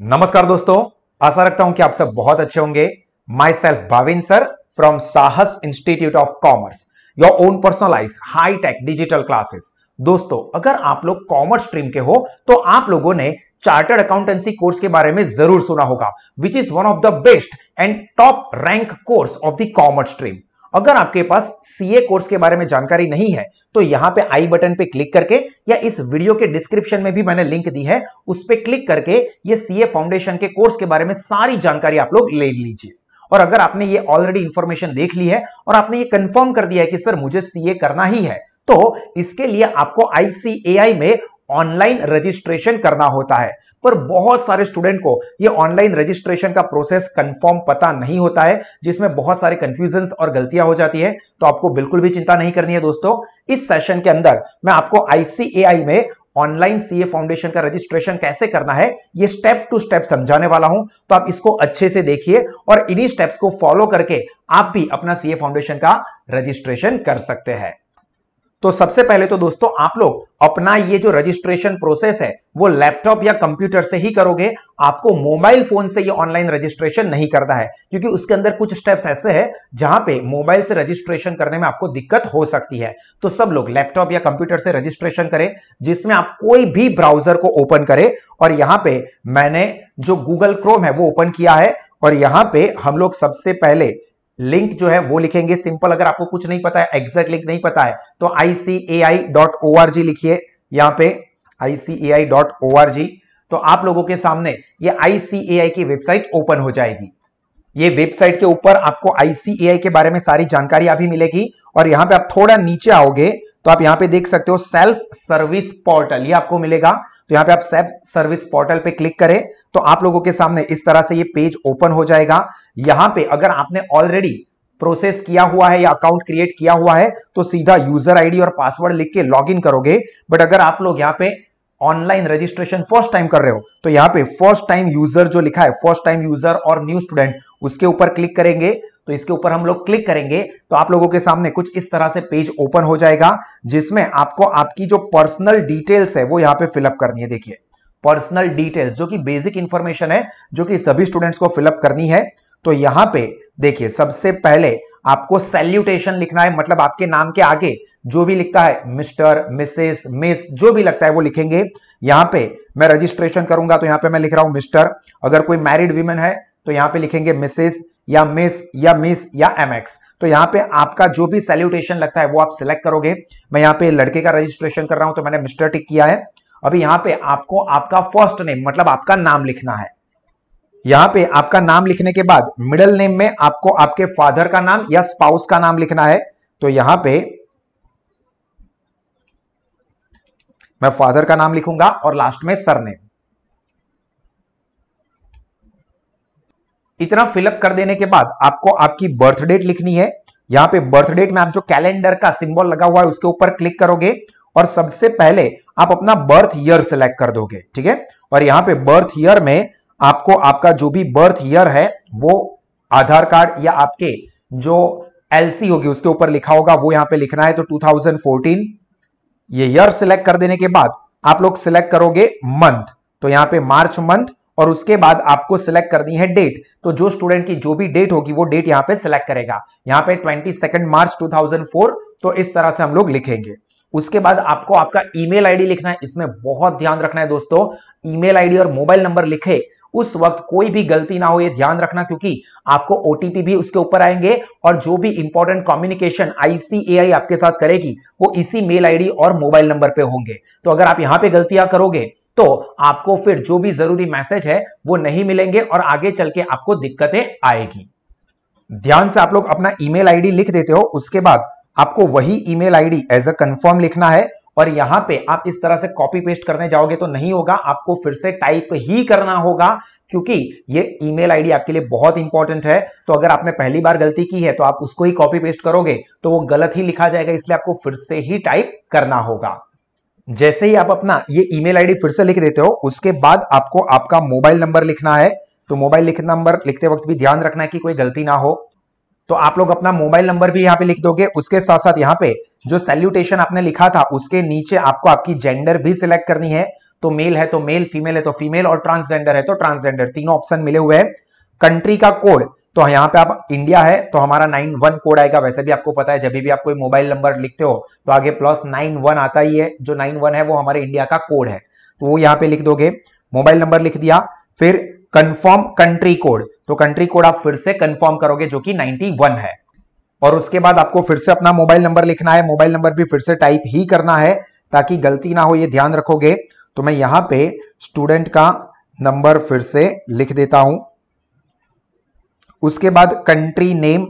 नमस्कार दोस्तों आशा रखता हूं कि आप सब बहुत अच्छे होंगे myself Bhavin sir from Sahas institute of commerce your own personalise high tech digital classes दोस्तों अगर आप लोग कॉमर्स स्ट्रीम के हो तो आप लोगों ने चार्टर्ड अकाउंटेंसी कोर्स के बारे में जरूर सुना होगा which is one of the best and top rank course of the commerce stream अगर आपके पास सीए कोर्स के बारे में जानकारी नहीं है तो यहां पे आई बटन पे क्लिक करके या इस वीडियो के डिस्क्रिप्शन में भी मैंने लिंक दी है उस पर क्लिक करके ये सीए फाउंडेशन के कोर्स के बारे में सारी जानकारी आप लोग ले लीजिए और अगर आपने ये ऑलरेडी इंफॉर्मेशन देख ली है और आपने ये कंफर्म कर दिया है कि सर मुझे सीए करना ही है तो इसके लिए आपको आईसीएआई में ऑनलाइन रजिस्ट्रेशन करना होता है पर बहुत सारे स्टूडेंट को ये ऑनलाइन रजिस्ट्रेशन का प्रोसेस कंफर्म पता नहीं होता है जिसमें बहुत सारे कंफ्यूजन और गलतियां हो जाती है तो आपको बिल्कुल भी चिंता नहीं करनी है दोस्तों इस सेशन के अंदर मैं आपको आईसीएआई में ऑनलाइन सीए फाउंडेशन का रजिस्ट्रेशन कैसे करना है ये स्टेप टू स्टेप समझाने वाला हूं तो आप इसको अच्छे से देखिए और इन्हीं स्टेप्स को फॉलो करके आप भी अपना सीए फाउंडेशन का रजिस्ट्रेशन कर सकते हैं तो सबसे पहले तो दोस्तों आप लोग अपना ये जो रजिस्ट्रेशन प्रोसेस है वो लैपटॉप या कंप्यूटर से ही करोगे आपको मोबाइल फोन से ये ऑनलाइन रजिस्ट्रेशन नहीं करना है क्योंकि उसके अंदर कुछ स्टेप्स ऐसे हैं जहां पे मोबाइल से रजिस्ट्रेशन करने में आपको दिक्कत हो सकती है तो सब लोग लैपटॉप या कंप्यूटर से रजिस्ट्रेशन करें जिसमें आप कोई भी ब्राउजर को ओपन करें और यहां पर मैंने जो गूगल क्रोम है वो ओपन किया है और यहां पर हम लोग सबसे पहले लिंक जो है वो लिखेंगे सिंपल अगर आपको कुछ नहीं पता है एग्जैक्ट लिंक नहीं पता है तो icai.org लिखिए यहां पे icai.org तो आप लोगों के सामने ये icai की वेबसाइट ओपन हो जाएगी ये वेबसाइट के ऊपर आपको icai के बारे में सारी जानकारी अभी मिलेगी और यहां पे आप थोड़ा नीचे आओगे तो आप यहां पे देख सकते हो सेल्फ सर्विस पोर्टल ये आपको मिलेगा तो यहां पे आप सेल्फ सर्विस पोर्टल पे क्लिक करें तो आप लोगों के सामने इस तरह से ये पेज ओपन हो जाएगा यहां पे अगर आपने ऑलरेडी प्रोसेस किया हुआ है या अकाउंट क्रिएट किया हुआ है तो सीधा यूजर आईडी और पासवर्ड लिख के लॉग करोगे बट अगर आप लोग यहां पर ऑनलाइन रजिस्ट्रेशन फर्स्ट टाइम कर रहे हो तो यहां पे फर्स्ट टाइम यूजर जो लिखा है फर्स्ट टाइम यूजर और न्यू स्टूडेंट उसके ऊपर क्लिक करेंगे तो इसके ऊपर हम लोग क्लिक करेंगे तो आप लोगों के सामने कुछ इस तरह से पेज ओपन हो जाएगा जिसमें आपको आपकी जो पर्सनल डिटेल्स है वो यहाँ पे फिलअप करनी है देखिए पर्सनल डिटेल्स जो कि बेसिक इंफॉर्मेशन है जो कि सभी स्टूडेंट्स को फिलअप करनी है तो यहां पे देखिए सबसे पहले आपको सैल्यूटेशन लिखना है मतलब आपके नाम के आगे जो भी लिखता है मिस्टर मिसेस मिस जो भी लगता है वो लिखेंगे यहां पे मैं रजिस्ट्रेशन करूंगा तो यहां पे मैं लिख रहा हूं मिस्टर अगर कोई मैरिड वीमेन है तो यहां पे लिखेंगे मिसेस या मिस या मिस या एम एक्स तो यहां पे आपका जो भी सैल्यूटेशन लगता है वो आप सिलेक्ट करोगे मैं यहां पे लड़के का रजिस्ट्रेशन कर रहा हूं तो मैंने मिस्टर टिक किया है अभी यहां पे आपको आपका फर्स्ट नेम मतलब आपका नाम लिखना है यहां पे आपका नाम लिखने के बाद मिडल नेम में आपको आपके फादर का नाम या स्पाउस का नाम लिखना है तो यहां पे मैं फादर का नाम लिखूंगा और लास्ट में सरनेम इतना फिलअप कर देने के बाद आपको आपकी बर्थ डेट लिखनी है यहाँ पे बर्थ डेट में आप जो कैलेंडर का सिंबल लगा हुआ है उसके ऊपर क्लिक करोगे और सबसे पहले आप अपना बर्थ ईयर सिलेक्ट कर दोगे ठीक है और यहाँ पे बर्थ ईयर में आपको आपका जो भी बर्थ ईयर है वो आधार कार्ड या आपके जो एलसी होगी उसके ऊपर लिखा होगा वो यहाँ पे लिखना है तो 2014 ये ईयर सिलेक्ट कर देने के बाद आप लोग सिलेक्ट करोगे मंथ तो यहाँ पे मार्च मंथ और उसके बाद आपको सिलेक्ट करनी है डेट तो जो स्टूडेंट की जो भी डेट होगी वो डेट यहाँ पे सिलेक्ट करेगा यहाँ पे twenty second March two thousand four तो इस तरह से हम लोग लिखेंगे उसके बाद आपको आपका ईमेल आईडी लिखना है इसमें बहुत ध्यान रखना है दोस्तों ईमेल आईडी और मोबाइल नंबर लिखे उस वक्त कोई भी गलती ना हो ये ध्यान रखना क्योंकि आपको ओटीपी भी उसके ऊपर आएंगे और जो भी इंपॉर्टेंट कम्युनिकेशन आईसीएआई आपके साथ करेगी वो इसी मेल आईडी और मोबाइल नंबर पे होंगे तो अगर आप यहां पे गलतियां करोगे तो आपको फिर जो भी जरूरी मैसेज है वो नहीं मिलेंगे और आगे चल के आपको दिक्कतें आएगी ध्यान से आप लोग अपना ईमेल आईडी लिख देते हो उसके बाद आपको वही email ID as a confirm लिखना है और यहां पे आप इस तरह से कॉपी पेस्ट करने जाओगे तो नहीं होगा आपको फिर से टाइप ही करना होगा क्योंकि ये ईमेल आईडी आपके लिए बहुत इंपॉर्टेंट है तो अगर आपने पहली बार गलती की है तो आप उसको ही कॉपी पेस्ट करोगे तो वो गलत ही लिखा जाएगा इसलिए आपको फिर से ही टाइप करना होगा जैसे ही आप अपना ये ईमेल आईडी फिर से लिख देते हो उसके बाद आपको आपका मोबाइल नंबर लिखना है तो मोबाइल लिख नंबर लिखते वक्त भी ध्यान रखना है कि कोई गलती ना हो तो आप लोग अपना मोबाइल नंबर भी यहाँ पे लिख दोगे उसके साथ साथ यहाँ पे जो सैल्यूटेशन आपने लिखा था उसके नीचे आपको आपकी जेंडर भी सिलेक्ट करनी है तो मेल है तो मेल फीमेल है तो फीमेल और ट्रांसजेंडर है तो ट्रांसजेंडर तीनों ऑप्शन मिले हुए हैं कंट्री का कोड तो यहाँ पे आप इंडिया है तो हमारा नाइन वन कोड आएगा वैसे भी आपको पता है जब भी आप कोई मोबाइल नंबर लिखते हो तो आगे प्लस नाइन वन आता ही है जो नाइन वन है वो हमारे इंडिया का कोड है तो वो यहाँ पे लिख दोगे मोबाइल नंबर लिख दिया फिर कंफर्म कंट्री कोड तो कंट्री कोड आप फिर से कंफर्म करोगे जो कि नाइनटी है और उसके बाद आपको फिर से अपना मोबाइल नंबर लिखना है मोबाइल नंबर भी फिर से टाइप ही करना है ताकि गलती ना हो ये ध्यान रखोगे तो मैं यहां पे स्टूडेंट का नंबर फिर से लिख देता हूं उसके बाद कंट्री नेम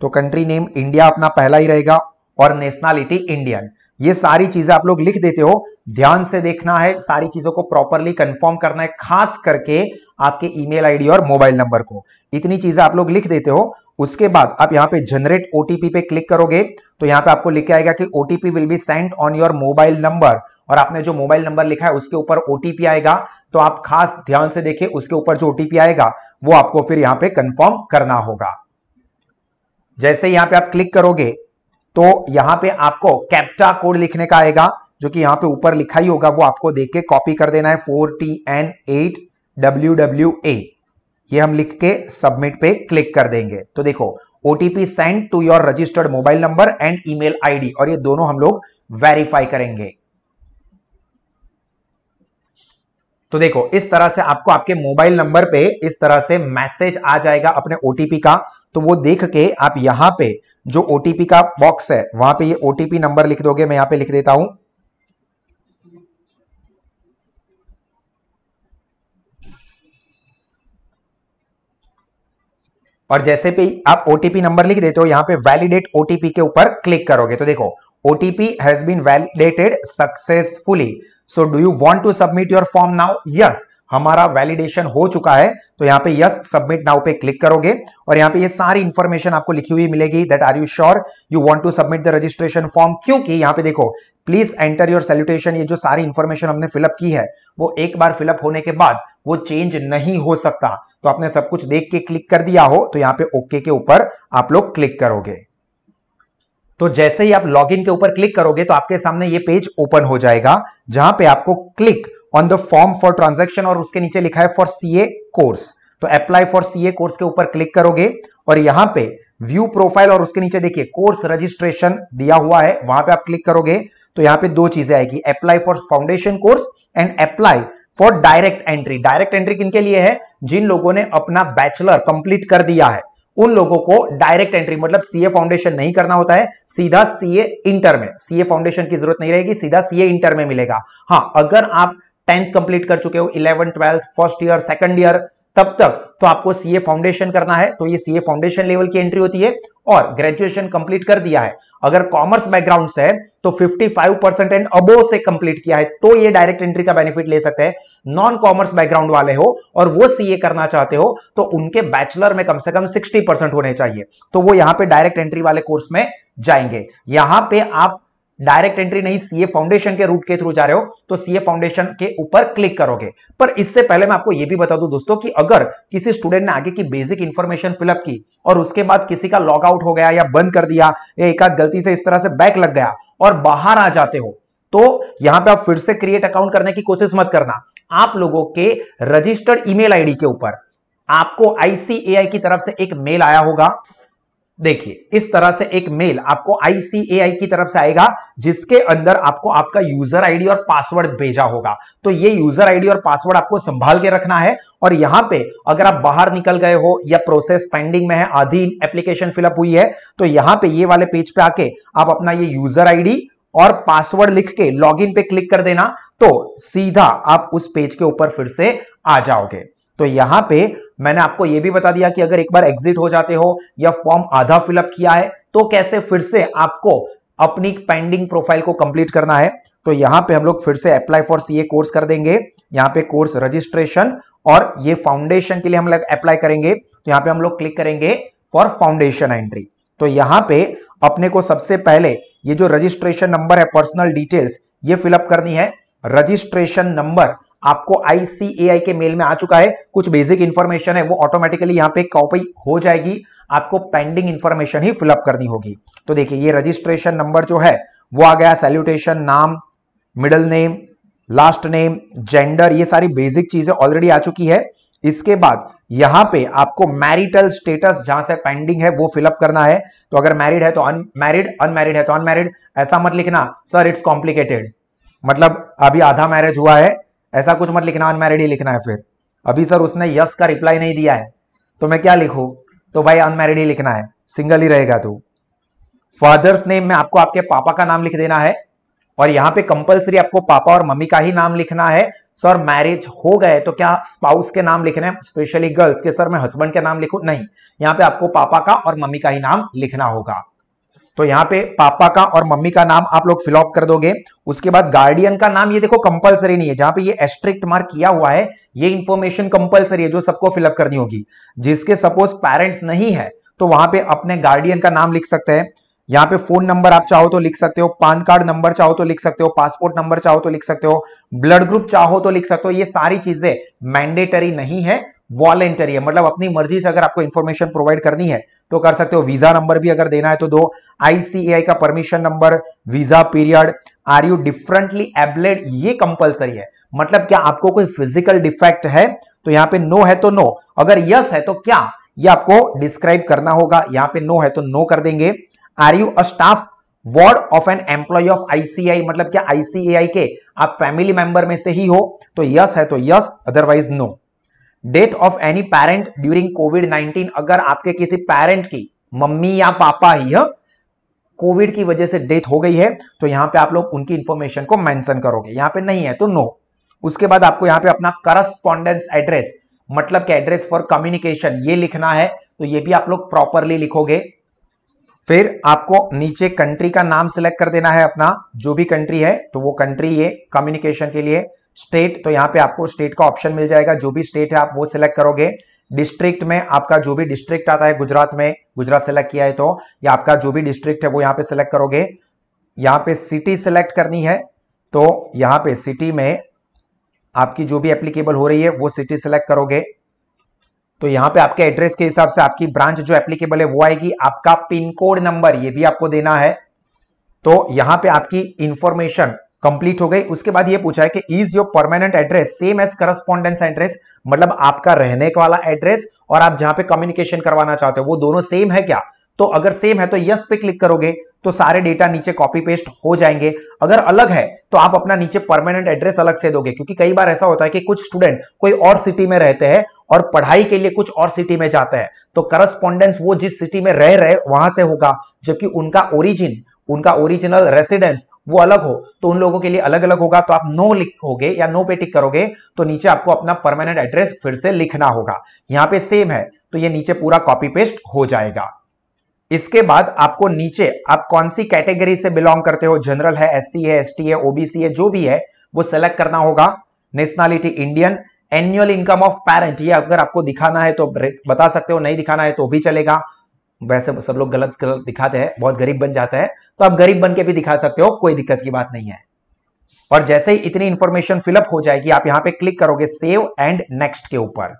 तो कंट्री नेम इंडिया अपना पहला ही रहेगा और नेशनलिटी इंडियन ये सारी चीजें आप लोग लिख देते हो ध्यान से देखना है सारी चीजों को प्रॉपरली कंफर्म करना है खास करके आपके ईमेल आईडी और मोबाइल नंबर को इतनी चीजें आप लोग लिख देते हो उसके बाद आप यहां पे जनरेट ओटीपी पे क्लिक करोगे तो यहां पे आपको के आएगा कि OTP will be send on your mobile number और आपने जो मोबाइल नंबर लिखा है उसके ऊपर ओटीपी आएगा तो आप खास ध्यान से देखिए उसके ऊपर जो ओटीपी आएगा वो आपको फिर यहां पर कंफर्म करना होगा जैसे यहां पर आप क्लिक करोगे तो यहां पे आपको कैप्टा कोड लिखने का आएगा जो कि यहां पे ऊपर लिखा ही होगा वो आपको देख के कॉपी कर देना है four T N eight W W A ये हम लिख के सबमिट पे क्लिक कर देंगे तो देखो OTP send to your registered mobile number and email ID और ये दोनों हम लोग वेरीफाई करेंगे तो देखो इस तरह से आपको आपके मोबाइल नंबर पे इस तरह से मैसेज आ जाएगा अपने ओटीपी का तो वो देख के आप यहां पे जो ओटीपी का बॉक्स है वहां पे ये ओटीपी नंबर लिख दोगे मैं यहां पे लिख देता हूं और जैसे पे आप ओटीपी नंबर लिख देते हो यहां पे वैलिडेट ओटीपी के ऊपर क्लिक करोगे तो देखो OTP has been validated successfully so do you want to submit your form now yes हमारा वैलिडेशन हो चुका है तो यहाँ पे यस सबमिट नाउ पे क्लिक करोगे और यहाँ पे ये यह सारी इंफॉर्मेशन आपको लिखी हुई मिलेगी that are you sure you want to submit the registration form क्योंकि यहाँ पे देखो प्लीज एंटर योर सैल्यूटेशन ये जो सारी इंफॉर्मेशन हमने फिलअप की है वो एक बार फिलअप होने के बाद वो चेंज नहीं हो सकता तो आपने सब कुछ देख के क्लिक कर दिया हो तो यहाँ पे ओके के ऊपर आप लोग क्लिक करोगे तो जैसे ही आप लॉगिन के ऊपर क्लिक करोगे तो आपके सामने ये पेज ओपन हो जाएगा जहां पे आपको click on the form for transaction और उसके नीचे लिखा है फॉर सीए कोर्स तो अप्लाई फॉर सीए कोर्स के ऊपर क्लिक करोगे और यहां पे व्यू प्रोफाइल और उसके नीचे देखिए कोर्स रजिस्ट्रेशन दिया हुआ है वहां पे आप क्लिक करोगे तो यहां पे दो चीजें आएगी apply for foundation course and apply for direct entry direct entry किनके लिए है जिन लोगों ने अपना बैचलर कंप्लीट कर दिया है उन लोगों को डायरेक्ट एंट्री मतलब सीए फाउंडेशन नहीं करना होता है सीधा सीए इंटर में सीए फाउंडेशन की जरूरत नहीं रहेगी सीधा सीए इंटर में मिलेगा हाँ अगर आप टेंथ कंप्लीट कर चुके हो eleven twelfth first year second year तब तक तो आपको सीए फाउंडेशन करना है तो ये सीए फाउंडेशन लेवल की एंट्री होती है और ग्रेजुएशन कंप्लीट कर दिया है अगर कॉमर्स बैकग्राउंड से है तो 55 परसेंट एंड अबो से कंप्लीट किया है तो ये डायरेक्ट एंट्री का बेनिफिट ले सकते हैं नॉन कॉमर्स बैकग्राउंड वाले हो और वो सीए करना चाहते हो तो उनके बैचलर में कम से कम 60 परसेंट होने चाहिए तो वो यहां पे डायरेक्ट एंट्री वाले कोर्स में जाएंगे यहां पे आप डायरेक्ट एंट्री नहीं सीए फाउंडेशन के रूट के थ्रू जा रहे हो तो सीए फाउंडेशन के ऊपर क्लिक करोगे पर इससे पहले मैं आपको यह भी बता दूं दोस्तों कि अगर किसी स्टूडेंट ने आगे की बेसिक इंफॉर्मेशन फिलअप की और उसके बाद किसी का लॉग आउट हो गया या बंद कर दिया या एक आध गलती से इस तरह से बैक लग गया और बाहर आ जाते हो तो यहां पे आप फिर से क्रिएट अकाउंट करने की कोशिश मत करना आप लोगों के रजिस्टर्ड ईमेल आईडी के ऊपर आपको आईसीएआई की तरफ से एक मेल आया होगा देखिए इस तरह से एक मेल आपको आईसीएआई की तरफ से आएगा जिसके अंदर आपको आपका यूजर आईडी और पासवर्ड भेजा होगा तो ये यूजर आईडी और पासवर्ड आपको संभाल के रखना है और यहां पे अगर आप बाहर निकल गए हो या प्रोसेस पेंडिंग में है आधी एप्लीकेशन फिलअप हुई है तो यहां पे ये वाले पेज पे आके आप अपना ये यूजर आईडी और पासवर्ड लिख के लॉगिन पे क्लिक कर देना तो सीधा आप उस पेज के ऊपर फिर से आ जाओगे तो यहां पे मैंने आपको यह भी बता दिया कि अगर एक बार एग्जिट हो जाते हो या फॉर्म आधा फिलअप किया है तो कैसे फिर से आपको अपनी पेंडिंग प्रोफाइल को कंप्लीट करना है तो यहां पे हम लोग फिर से अप्लाई फॉर सीए कोर्स कर देंगे यहां पे कोर्स रजिस्ट्रेशन और ये फाउंडेशन के लिए हम लोग अप्लाई करेंगे तो यहां पे हम लोग क्लिक करेंगे फॉर फाउंडेशन एंट्री तो यहां पे अपने को सबसे पहले ये जो रजिस्ट्रेशन नंबर है पर्सनल डिटेल्स ये फिलअप करनी है रजिस्ट्रेशन नंबर आपको ICAI के मेल में आ चुका है कुछ बेसिक इंफॉर्मेशन है वो ऑटोमेटिकली यहां पे कॉपी हो जाएगी आपको पेंडिंग इंफॉर्मेशन ही फिलअप करनी होगी तो देखिए ये रजिस्ट्रेशन नंबर जो है वो आ गया सैल्यूटेशन नाम middle name last name gender ये सारी बेसिक चीजें ऑलरेडी आ चुकी है इसके बाद यहां पे आपको मैरिटल स्टेटस जहां से पेंडिंग है वो फिलअप करना है तो अगर मैरिड है तो अनमैरिड अनमैरिड है तो अनमैरिड ऐसा मत लिखना सर इट्स कॉम्प्लिकेटेड मतलब अभी आधा मैरिज हुआ है ऐसा कुछ मत लिखना अनमैरिड ही लिखना है फिर अभी सर उसने यस का रिप्लाई नहीं दिया है तो मैं क्या लिखू तो भाई अनमैरिड ही लिखना है सिंगल ही रहेगा तू फादर्स नेम में आपको आपके पापा का नाम लिख देना है और यहाँ पे कंपलसरी आपको पापा और मम्मी का ही नाम लिखना है सर मैरिज हो गए तो क्या स्पाउस के नाम लिखना है स्पेशली गर्ल्स के सर मैं हस्बैंड के नाम लिखू नहीं यहां पे आपको पापा का और मम्मी का ही नाम लिखना होगा तो यहां पे पापा का और मम्मी का नाम आप लोग फिलअप कर दोगे उसके बाद गार्डियन का नाम ये देखो कंपलसरी नहीं है जहां पे ये एस्ट्रिक्ट मार्क किया हुआ है ये इंफॉर्मेशन कंपलसरी है जो सबको फिलअप करनी होगी जिसके सपोज पेरेंट्स नहीं है तो वहां पे अपने गार्डियन का नाम लिख सकते हैं यहाँ पे फोन नंबर आप चाहो तो लिख सकते हो पान कार्ड नंबर चाहो तो लिख सकते हो पासपोर्ट नंबर चाहो तो लिख सकते हो ब्लड ग्रुप चाहो तो लिख सकते हो ये सारी चीजें मैंडेटरी नहीं है वॉलेंटरी है मतलब अपनी मर्जी से अगर आपको इन्फॉर्मेशन प्रोवाइड करनी है तो कर सकते हो वीजा नंबर भी अगर देना है तो दो आईसीएआई का permission number visa period are you differently abled ये कंपलसरी है मतलब क्या आपको कोई फिजिकल डिफेक्ट है तो यहाँ पे नो है तो नो अगर यस है तो क्या ये आपको डिस्क्राइब करना होगा यहाँ पे नो है तो नो कर देंगे are you a staff ward of an employ of ICAI मतलब क्या आईसीआई के आप फैमिली मेंबर में से ही हो तो यस है तो yes otherwise no death of any parent during COVID 19 अगर आपके किसी पेरेंट की मम्मी या पापा ही कोविड की वजह से डेथ हो गई है तो यहां पे आप लोग उनकी इंफॉर्मेशन को मेंशन करोगे यहां पे नहीं है तो नो उसके बाद आपको यहां पे अपना करस्पॉन्डेंस एड्रेस मतलब कि एड्रेस फॉर कम्युनिकेशन ये लिखना है तो ये भी आप लोग प्रॉपरली लिखोगे फिर आपको नीचे कंट्री का नाम सिलेक्ट कर देना है अपना जो भी कंट्री है तो वो कंट्री ये कम्युनिकेशन के लिए स्टेट तो यहाँ पे आपको स्टेट का ऑप्शन मिल जाएगा जो भी स्टेट है आप वो सिलेक्ट करोगे डिस्ट्रिक्ट में आपका जो भी डिस्ट्रिक्ट आता है गुजरात में गुजरात सेलेक्ट किया है तो या आपका जो भी डिस्ट्रिक्ट है वो यहाँ पे सिलेक्ट करोगे यहाँ पे सिटी सिलेक्ट करनी है तो यहाँ पे सिटी में आपकी जो भी एप्लीकेबल हो रही है वो सिटी सिलेक्ट करोगे तो यहाँ पे आपके एड्रेस के हिसाब से आपकी ब्रांच जो एप्लीकेबल है वो आएगी आपका पिन कोड नंबर ये भी आपको देना है तो यहाँ पे आपकी इंफॉर्मेशन कंप्लीट हो गई उसके बाद ये पूछा है कि is your permanent address same as correspondence address मतलब आपका रहने वाला एड्रेस और आप जहां पे कम्युनिकेशन करवाना चाहते हो वो दोनों सेम है क्या तो अगर सेम है तो यस पे क्लिक करोगे तो सारे डेटा नीचे कॉपी पेस्ट हो जाएंगे अगर अलग है तो आप अपना नीचे परमानेंट एड्रेस अलग से दोगे क्योंकि कई बार ऐसा होता है कि कुछ स्टूडेंट कोई और सिटी में रहते हैं और पढ़ाई के लिए कुछ और सिटी में जाते हैं तो करस्पॉन्डेंस वो जिस सिटी में रह रहे वहां से होगा जबकि उनका ओरिजिन उनका ओरिजिनल रेसिडेंस वो अलग हो तो उन लोगों के लिए अलग अलग होगा तो आप नो लिखोगे या नो पे टिक करोगे तो नीचे आपको अपना परमानेंट एड्रेस फिर से लिखना होगा यहां पे सेम है तो ये नीचे पूरा कॉपी पेस्ट हो जाएगा इसके बाद आपको नीचे आप कौन सी कैटेगरी से बिलोंग करते हो जनरल है एस है एस है ओबीसी है जो भी है वो सेलेक्ट करना होगा nationality Indian annual income of parent ये अगर आपको दिखाना है तो बता सकते हो नहीं दिखाना है तो भी चलेगा वैसे सब लोग गलत गलत दिखाते हैं बहुत गरीब बन जाते हैं तो आप गरीब बन के भी दिखा सकते हो कोई दिक्कत की बात नहीं है और जैसे ही इतनी इंफॉर्मेशन फिलअप हो जाएगी आप यहां पे क्लिक करोगे सेव एंड नेक्स्ट के ऊपर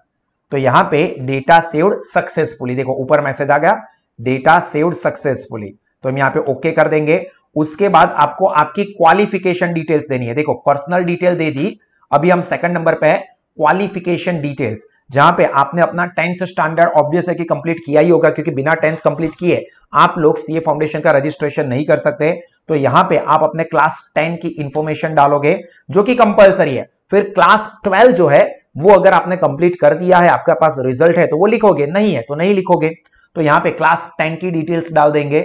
तो यहां पे डेटा सेव्ड सक्सेसफुली देखो ऊपर मैसेज आ गया डेटा सेव्ड सक्सेसफुली तो हम यहां पे ओके कर देंगे उसके बाद आपको आपकी क्वालिफिकेशन डिटेल्स देनी है देखो पर्सनल डिटेल दे दी अभी हम सेकंड नंबर पे है क्वालिफिकेशन डिटेल्स जहां पे आपने अपना टेंथ स्टैंडर्ड ऑब्वियस है कि कंप्लीट किया ही होगा क्योंकि बिना टेंथ कंप्लीट किए आप लोग सीए फाउंडेशन का रजिस्ट्रेशन नहीं कर सकते तो यहां पे आप अपने क्लास टेन की इंफॉर्मेशन डालोगे जो कि कंपलसरी है फिर क्लास ट्वेल्व जो है वो अगर आपने कंप्लीट कर दिया है आपके पास रिजल्ट है तो वो लिखोगे नहीं है तो नहीं लिखोगे तो यहां पे क्लास टेन की डिटेल्स डाल देंगे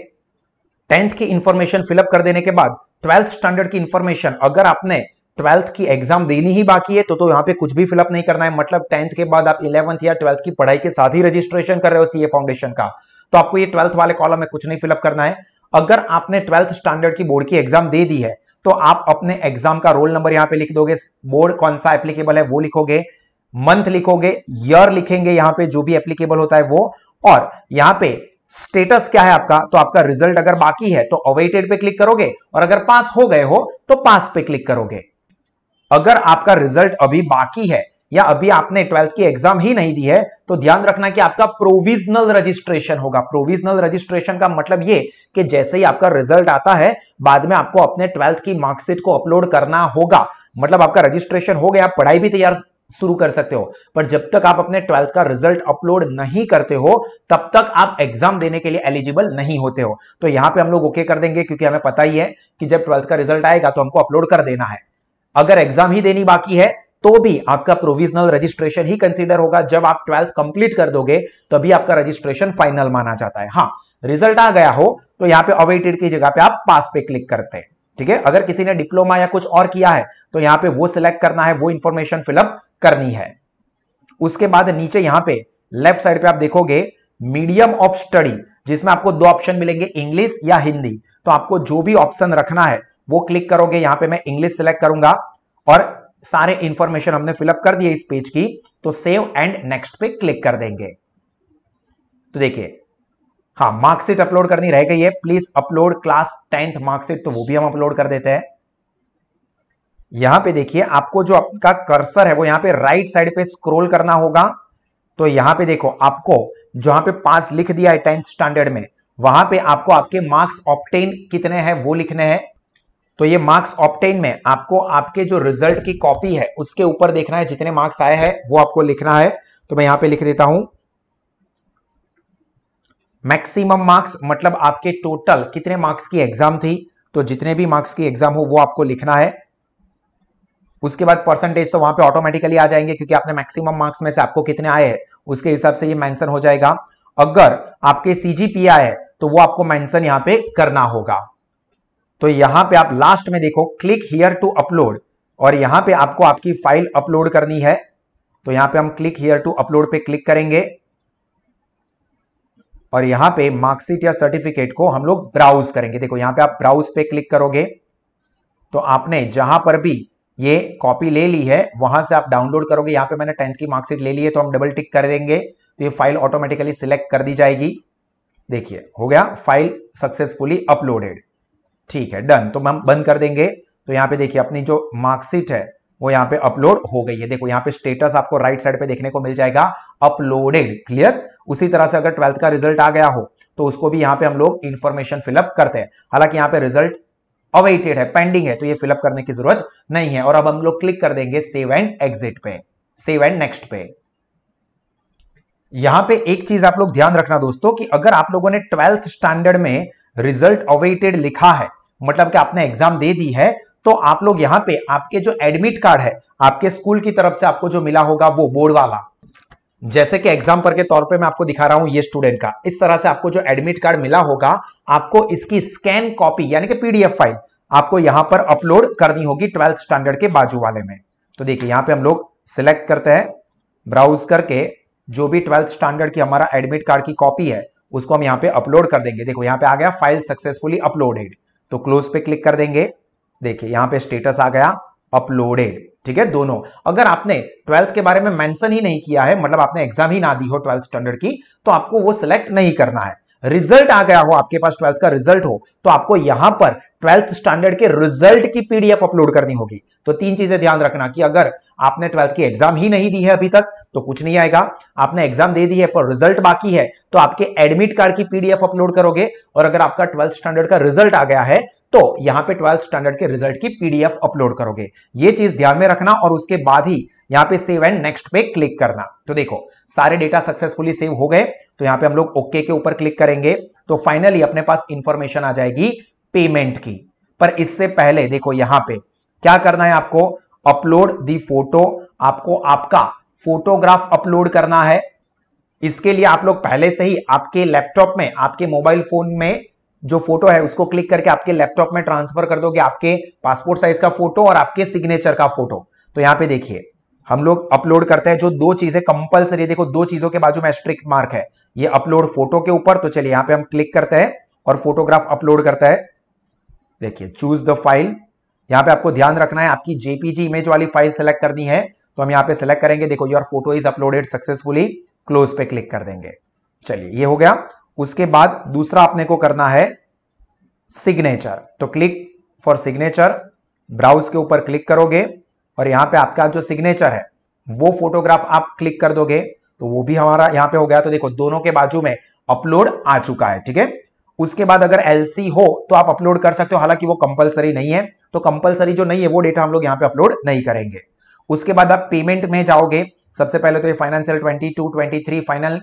टेंथ की इंफॉर्मेशन फिलअप कर देने के बाद ट्वेल्थ स्टैंडर्ड की इंफॉर्मेशन अगर आपने ट्वेल्थ की एग्जाम देनी ही बाकी है तो तो यहाँ पे कुछ भी फिलअप नहीं करना है मतलब टेंथ के बाद आप इलेवंथ या ट्वेल्थ की पढ़ाई के साथ ही रजिस्ट्रेशन कर रहे हो सीए फाउंडेशन का तो आपको ये ट्वेल्थ वाले कॉलम में कुछ नहीं फिलअप करना है अगर आपने ट्वेल्थ स्टैंडर्ड की बोर्ड की एग्जाम दे दी है तो आप अपने एग्जाम का रोल नंबर यहाँ पे लिख दोगे बोर्ड कौन सा एप्लीकेबल है वो लिखोगे मंथ लिखोगे ईयर लिखेंगे यहाँ पे जो भी एप्लीकेबल होता है वो और यहां पे स्टेटस क्या है आपका तो आपका रिजल्ट अगर बाकी है तो अवेटेड पे क्लिक करोगे और अगर पास हो गए हो तो पास पे क्लिक करोगे अगर आपका रिजल्ट अभी बाकी है या अभी आपने ट्वेल्थ की एग्जाम ही नहीं दी है तो ध्यान रखना कि आपका प्रोविजनल रजिस्ट्रेशन होगा प्रोविजनल रजिस्ट्रेशन का मतलब ये कि जैसे ही आपका रिजल्ट आता है बाद में आपको अपने ट्वेल्थ की मार्कशीट को अपलोड करना होगा मतलब आपका रजिस्ट्रेशन हो गया पढ़ाई भी तैयार शुरू कर सकते हो पर जब तक आप अपने ट्वेल्थ का रिजल्ट अपलोड नहीं करते हो तब तक आप एग्जाम देने के लिए एलिजिबल नहीं होते हो तो यहां पे हम लोग ओके कर देंगे क्योंकि हमें पता ही है कि जब ट्वेल्थ का रिजल्ट आएगा तो हमको अपलोड कर देना है अगर एग्जाम ही देनी बाकी है तो भी आपका प्रोविजनल रजिस्ट्रेशन ही कंसिडर होगा जब आप ट्वेल्थ कंप्लीट कर दोगे तभी आपका रजिस्ट्रेशन फाइनल माना जाता है हाँ रिजल्ट आ गया हो तो यहाँ पे अवेटेड की जगह पे आप पास पे क्लिक करते हैं ठीक है अगर किसी ने डिप्लोमा या कुछ और किया है तो यहाँ पे वो सिलेक्ट करना है वो इन्फॉर्मेशन फिलअप करनी है उसके बाद नीचे यहां पे लेफ्ट साइड पे आप देखोगे मीडियम ऑफ स्टडी जिसमें आपको दो ऑप्शन मिलेंगे इंग्लिश या हिंदी तो आपको जो भी ऑप्शन रखना है वो क्लिक करोगे यहां पे मैं इंग्लिश सिलेक्ट करूंगा और सारे इंफॉर्मेशन हमने फिलअप कर दिए इस पेज की तो सेव एंड नेक्स्ट पे क्लिक कर देंगे तो देखिए हाँ मार्कशीट अपलोड करनी रह गई है please upload class tenth marksheet तो वो भी हम अपलोड कर देते हैं यहां पे देखिए आपको जो आपका कर्सर है वो यहां पे राइट साइड पे स्क्रॉल करना होगा तो यहां पे देखो आपको जहां पे पास लिख दिया है टेंथ स्टैंडर्ड में वहां पे आपको आपके मार्क्स ऑप्टेन कितने हैं वो लिखने हैं तो ये मार्क्स ऑप्टेन में आपको आपके जो रिजल्ट की कॉपी है उसके ऊपर देखना है जितने मार्क्स आए हैं वो आपको लिखना है तो मैं यहां पे लिख देता हूं मैक्सिमम मार्क्स मतलब आपके टोटल कितने मार्क्स की एग्जाम थी तो जितने भी मार्क्स की एग्जाम हो वो आपको लिखना है उसके बाद परसेंटेज तो वहां पे ऑटोमेटिकली आ जाएंगे क्योंकि आपने मैक्सिमम मार्क्स में से आपको कितने आए हैं उसके हिसाब से ये मेंशन हो जाएगा अगर आपके सीजीपीआई है तो वो आपको मेंशन यहां पे करना होगा तो यहां पे आप लास्ट में देखो क्लिक हियर टू अपलोड और यहां पे आपको आपकी फाइल अपलोड करनी है तो यहां पे हम क्लिक हियर टू अपलोड पे क्लिक करेंगे और यहां पे मार्कशीट या सर्टिफिकेट को हम लोग ब्राउज करेंगे देखो यहां पे आप ब्राउज पे क्लिक करोगे तो आपने जहां पर भी ये कॉपी ले ली है वहां से आप डाउनलोड करोगे यहाँ पे मैंने टेंथ की मार्कशीट ले ली है तो हम डबल टिक कर देंगे तो ये फाइल ऑटोमेटिकली सिलेक्ट कर दी जाएगी देखिए हो गया फाइल सक्सेसफुली अपलोडेड ठीक है डन तो हम बंद कर देंगे तो यहाँ पे देखिए अपनी जो मार्कशीट है वो यहां पे अपलोड हो गई है देखो यहाँ पे स्टेटस आपको राइट साइड पे देखने को मिल जाएगा अपलोडेड क्लियर उसी तरह से अगर ट्वेल्थ का रिजल्ट आ गया हो तो उसको भी यहाँ पे हम लोग इन्फॉर्मेशन फिलअप करते हैं हालांकि यहाँ पे रिजल्ट अवेटेड है पेंडिंग है तो ये फिलअप करने की जरूरत नहीं है और अब हम लोग क्लिक कर देंगे सेव एंड एग्जिट पे सेव एंड नेक्स्ट पे यहां पे एक चीज आप लोग ध्यान रखना दोस्तों कि अगर आप लोगों ने ट्वेल्थ स्टैंडर्ड में रिजल्ट अवेटेड लिखा है मतलब कि आपने एग्जाम दे दी है तो आप लोग यहां पे आपके जो एडमिट कार्ड है आपके स्कूल की तरफ से आपको जो मिला होगा वो बोर्ड वाला जैसे कि एग्जाम्पल के तौर पे मैं आपको दिखा रहा हूं ये स्टूडेंट का इस तरह से आपको जो एडमिट कार्ड मिला होगा आपको इसकी स्कैन कॉपी यानी कि पीडीएफ फाइल आपको यहां पर अपलोड करनी होगी ट्वेल्थ स्टैंडर्ड के बाजू वाले में तो देखिए यहां पे हम लोग सिलेक्ट करते हैं ब्राउज करके जो भी ट्वेल्थ स्टैंडर्ड की हमारा एडमिट कार्ड की कॉपी है उसको हम यहाँ पे अपलोड कर देंगे देखो यहाँ पे आ गया फाइल सक्सेसफुली अपलोडेड तो क्लोज पे क्लिक कर देंगे देखिए यहाँ पे स्टेटस आ गया अपलोडेड ठीक है दोनों अगर आपने ट्वेल्थ के बारे में मेंशन ही नहीं किया है मतलब आपने एग्जाम ही ना दी हो ट्वेल्थ स्टैंडर्ड की तो आपको वो सिलेक्ट नहीं करना है रिजल्ट आ गया हो आपके पास ट्वेल्थ का रिजल्ट हो तो आपको यहां पर ट्वेल्थ स्टैंडर्ड के रिजल्ट की पीडीएफ अपलोड करनी होगी तो तीन चीजें ध्यान रखना कि अगर आपने ट्वेल्थ की एग्जाम ही नहीं दी है अभी तक तो कुछ नहीं आएगा आपने एग्जाम दे दी है पर रिजल्ट बाकी है तो आपके एडमिट कार्ड की पीडीएफ अपलोड करोगे और अगर आपका ट्वेल्थ स्टैंडर्ड का रिजल्ट आ गया है तो यहां पे ट्वेल्थ स्टैंडर्ड के रिजल्ट की पीडीएफ अपलोड करोगे ये चीज ध्यान में रखना और उसके बाद ही यहां पे सेव एंड नेक्स्ट पे क्लिक करना तो देखो सारे डेटा सक्सेसफुली सेव हो गए तो यहां पे हम लोग ओके के ऊपर क्लिक करेंगे तो फाइनली अपने पास इंफॉर्मेशन आ जाएगी पेमेंट की पर इससे पहले देखो यहां पर क्या करना है आपको अपलोड दी फोटो आपको आपका फोटोग्राफ अपलोड करना है इसके लिए आप लोग पहले से ही आपके लैपटॉप में आपके मोबाइल फोन में जो फोटो है उसको क्लिक करके आपके लैपटॉप में ट्रांसफर कर दोगे आपके पासपोर्ट साइज का फोटो और आपके सिग्नेचर का फोटो तो यहां पे देखिए हम लोग अपलोड करते हैं जो दो चीजें कंपलसरी देखो दो चीजों के बाजू में स्ट्रिक्ट मार्क है ये अपलोड फोटो के ऊपर तो चलिए यहां पे हम क्लिक करते हैं और फोटोग्राफ अपलोड करता है देखिए चूज द फाइल यहाँ पे आपको ध्यान रखना है आपकी जेपीजी इमेज वाली फाइल सेलेक्ट करनी है तो हम यहाँ पे सेलेक्ट करेंगे देखो your photo is uploaded successfully close पे क्लिक कर देंगे चलिए ये हो गया उसके बाद दूसरा आपने को करना है सिग्नेचर तो क्लिक फॉर सिग्नेचर ब्राउज के ऊपर क्लिक करोगे और यहाँ पे आपका जो सिग्नेचर है वो फोटोग्राफ आप क्लिक कर दोगे तो वो भी हमारा यहाँ पे हो गया तो देखो दोनों के बाजू में अपलोड आ चुका है ठीक है उसके बाद अगर एलसी हो तो आप अपलोड कर सकते हो हालांकि वो कंपलसरी नहीं है तो कंपलसरी जो नहीं है वो डेटा हम लोग यहाँ पे अपलोड नहीं करेंगे उसके बाद आप पेमेंट में जाओगे सबसे पहले तो ये financial twenty two twenty three final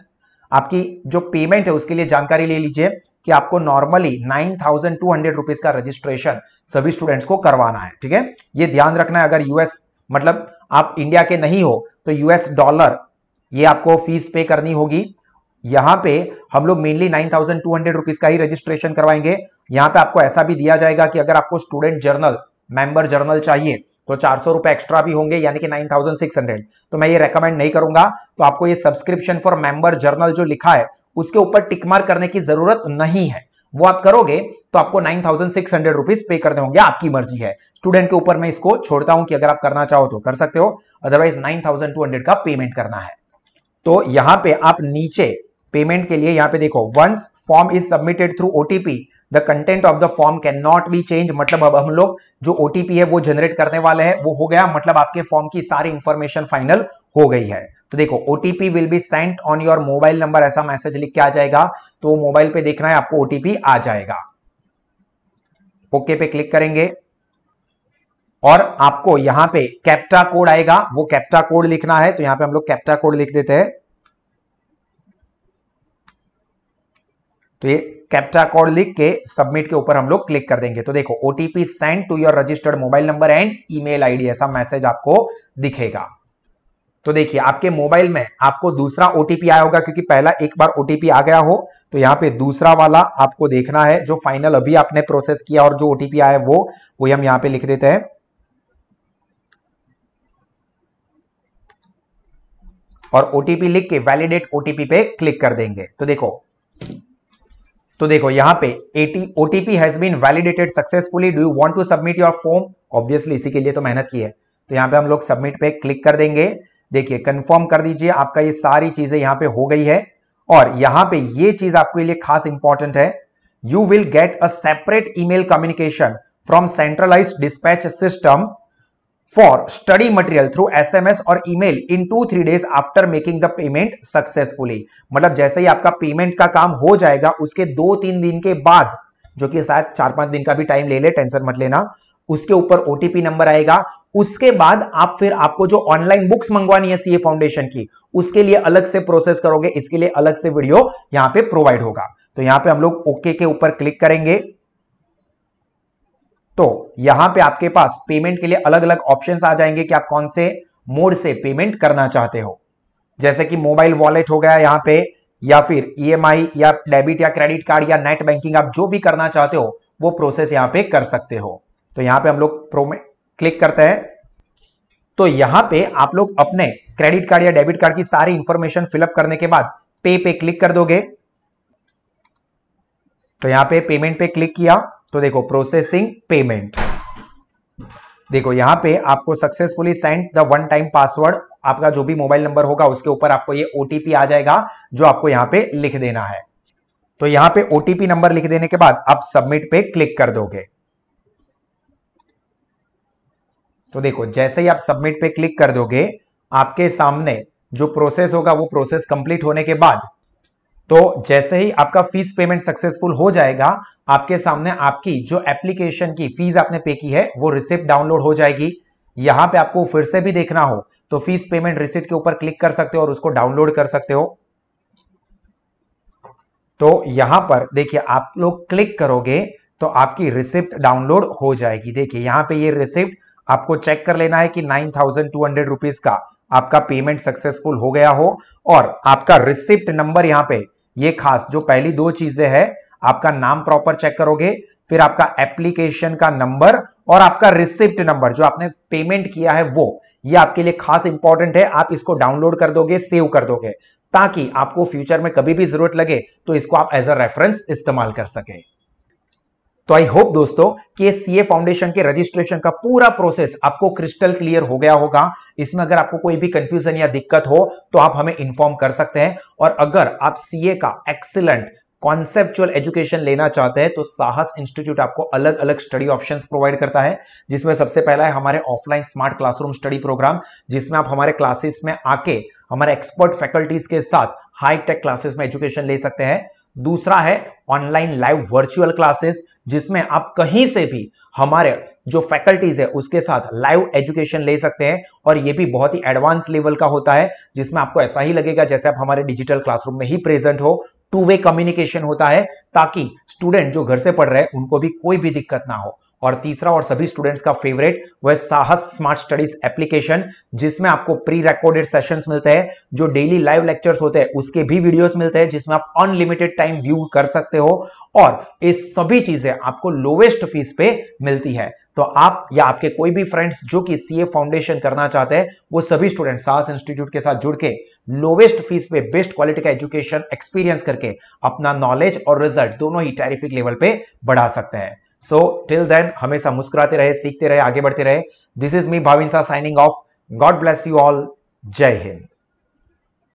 आपकी जो पेमेंट है उसके लिए जानकारी ले लीजिए कि आपको normally nine thousand two hundred rupees का रजिस्ट्रेशन सभी स्टूडेंट्स को करवाना है ठीक है ये ध्यान रखना है अगर यूएस मतलब आप इंडिया के नहीं हो तो यूएस डॉलर ये आपको फीस पे करनी होगी यहां पे हम लोग mainly nine thousand two hundred rupees का ही रजिस्ट्रेशन करवाएंगे यहां पे आपको ऐसा भी दिया जाएगा कि अगर आपको स्टूडेंट जर्नल मेंबर जर्नल चाहिए तो चार सौ रुपए एक्स्ट्रा भी होंगे यानी कि नाइन थाउजेंड सिक्स हंड्रेड तो मैं ये रेकमेंड नहीं करूंगा तो आपको ये सब्सक्रिप्शन फॉर मेंबर जर्नल जो लिखा है उसके ऊपर टिकमार करने की जरूरत नहीं है वो आप करोगे तो आपको nine thousand six hundred rupees pay करने होंगे आपकी मर्जी है स्टूडेंट के ऊपर मैं इसको छोड़ता हूं कि अगर आप करना चाहो तो कर सकते हो otherwise nine thousand two hundred का पेमेंट करना है तो यहां पे आप नीचे पेमेंट के लिए यहाँ पे देखो once form is submitted through OTP the content of the form can not be change मतलब अब हम लोग जो ओटीपी है वो जनरेट करने वाले हैं वो हो गया मतलब आपके फॉर्म की सारी इंफॉर्मेशन फाइनल हो गई है तो देखो OTP will be sent on your mobile number ऐसा मैसेज लिख के आ जाएगा तो मोबाइल पे देखना है आपको ओटीपी आ जाएगा ओके okay पे क्लिक करेंगे और आपको यहां पे कैप्टा कोड आएगा वो कैप्टा कोड लिखना है तो यहां पे हम लोग कैप्टा कोड लिख देते हैं तो ये कैप्चा कोड लिख के सबमिट के ऊपर हम लोग क्लिक कर देंगे तो देखो OTP send to your registered mobile number and email ID ऐसा मैसेज आपको दिखेगा तो देखिए आपके मोबाइल में आपको दूसरा ओटीपी आया होगा क्योंकि पहला एक बार ओटीपी आ गया हो तो यहाँ पे दूसरा वाला आपको देखना है जो फाइनल अभी आपने प्रोसेस किया और जो ओटीपी आया है वो वही हम यहाँ पे लिख देते हैं और ओटीपी लिख के वैलिडेट ओटीपी पे क्लिक कर देंगे तो देखो तो देखो यहां पे OTP has been validated successfully do you want to submit your form obviously इसी के लिए तो मेहनत की है तो यहां पे हम लोग सबमिट पे क्लिक कर देंगे देखिए कंफर्म कर दीजिए आपका ये सारी चीजें यहां पे हो गई है और यहां पे ये चीज आपके लिए खास इंपॉर्टेंट है you will get a separate email communication from centralise dispatch system for study material through S M S और email in two three days after making the payment successfully मतलब जैसे ही आपका पेमेंट का काम हो जाएगा उसके दो तीन दिन के बाद जो कि शायद चार पांच दिन का भी टाइम ले ले टेंशन मत लेना उसके ऊपर ओटीपी नंबर आएगा उसके बाद आप फिर आपको जो ऑनलाइन बुक्स मंगवानी है सीए फाउंडेशन की उसके लिए अलग से प्रोसेस करोगे इसके लिए अलग से वीडियो यहां पे प्रोवाइड होगा तो यहां पे हम लोग ओके के ऊपर क्लिक करेंगे तो यहां पे आपके पास पेमेंट के लिए अलग अलग ऑप्शंस आ जाएंगे कि आप कौन से मोड से पेमेंट करना चाहते हो जैसे कि मोबाइल वॉलेट हो गया यहां पे या फिर ईएमआई e या डेबिट या क्रेडिट कार्ड या नेट बैंकिंग आप जो भी करना चाहते हो वो प्रोसेस यहां पे कर सकते हो तो यहां पे हम लोग प्रो में क्लिक करते हैं तो यहां पे आप लोग अपने क्रेडिट कार्ड या डेबिट कार्ड की सारी इंफॉर्मेशन फिलअप करने के बाद पे पे क्लिक कर दोगे तो यहां पे पेमेंट पे क्लिक किया तो देखो प्रोसेसिंग पेमेंट देखो यहां पे आपको successfully send the one time password आपका जो भी मोबाइल नंबर होगा उसके ऊपर आपको ये ओटीपी आ जाएगा जो आपको यहां पे लिख देना है तो यहां पे ओटीपी नंबर लिख देने के बाद आप सबमिट पे क्लिक कर दोगे तो देखो जैसे ही आप सबमिट पे क्लिक कर दोगे आपके सामने जो प्रोसेस होगा वो प्रोसेस कंप्लीट होने के बाद तो जैसे ही आपका फीस पेमेंट सक्सेसफुल हो जाएगा आपके सामने आपकी जो एप्लीकेशन की फीस आपने पे की है वो रिसिप्ट डाउनलोड हो जाएगी यहां पे आपको फिर से भी देखना हो तो फीस पेमेंट रिसिप्ट के ऊपर क्लिक कर सकते हो और उसको डाउनलोड कर सकते हो तो यहां पर देखिए आप लोग क्लिक करोगे तो आपकी रिसिप्ट डाउनलोड हो जाएगी देखिए यहां पे ये रिसिप्ट आपको चेक कर लेना है कि nine thousand two hundred rupees का आपका पेमेंट सक्सेसफुल हो गया हो और आपका रिसिप्ट नंबर यहां पे ये खास जो पहली दो चीजें हैं आपका नाम प्रॉपर चेक करोगे फिर आपका एप्लीकेशन का नंबर और आपका रिसिप्ट नंबर जो आपने पेमेंट किया है वो ये आपके लिए खास इंपॉर्टेंट है आप इसको डाउनलोड कर दोगे सेव कर दोगे ताकि आपको फ्यूचर में कभी भी जरूरत लगे तो इसको आप एज अ रेफरेंस इस्तेमाल कर सके तो आई होप दोस्तों कि सीए फाउंडेशन के रजिस्ट्रेशन का पूरा प्रोसेस आपको क्रिस्टल क्लियर हो गया होगा इसमें अगर आपको कोई भी कंफ्यूजन या दिक्कत हो तो आप हमें इन्फॉर्म कर सकते हैं और अगर आप सीए का एक्सीलेंट कॉन्सेप्चुअल एजुकेशन लेना चाहते हैं तो साहस इंस्टीट्यूट आपको अलग अलग स्टडी ऑप्शंस प्रोवाइड करता है जिसमें सबसे पहला है हमारे offline smart classroom study program जिसमें आप हमारे क्लासेस में आके हमारे एक्सपर्ट फैकल्टीज के साथ हाई टेक क्लासेस में एजुकेशन ले सकते हैं दूसरा है ऑनलाइन लाइव वर्चुअल क्लासेस जिसमें आप कहीं से भी हमारे जो फैकल्टीज है उसके साथ लाइव एजुकेशन ले सकते हैं और ये भी बहुत ही एडवांस लेवल का होता है जिसमें आपको ऐसा ही लगेगा जैसे आप हमारे डिजिटल क्लासरूम में ही प्रेजेंट हो टू वे कम्युनिकेशन होता है ताकि स्टूडेंट जो घर से पढ़ रहे हैं उनको भी कोई भी दिक्कत ना हो और तीसरा और सभी स्टूडेंट्स का फेवरेट वो है साहस स्मार्ट स्टडीज एप्लीकेशन जिसमें आपको प्री रिकॉर्डेड सेशंस मिलते हैं जो डेली लाइव लेक्चर्स होते हैं उसके भी वीडियोस मिलते हैं जिसमें आप अनलिमिटेड टाइम व्यू कर सकते हो और ये सभी चीजें आपको लोवेस्ट फीस पे मिलती है तो आप या आपके कोई भी फ्रेंड्स जो कि सीए फाउंडेशन करना चाहते हैं वो सभी स्टूडेंट साहस इंस्टीट्यूट के साथ जुड़ के लोवेस्ट फीस पे बेस्ट क्वालिटी का एजुकेशन एक्सपीरियंस करके अपना नॉलेज और रिजल्ट दोनों ही टेरिफिक लेवल पे बढ़ा सकते हैं सो टिल देन हमेशा मुस्कुराते रहे सीखते रहे आगे बढ़ते रहे this is me Bhavinsa signing off God bless you all Jai Hind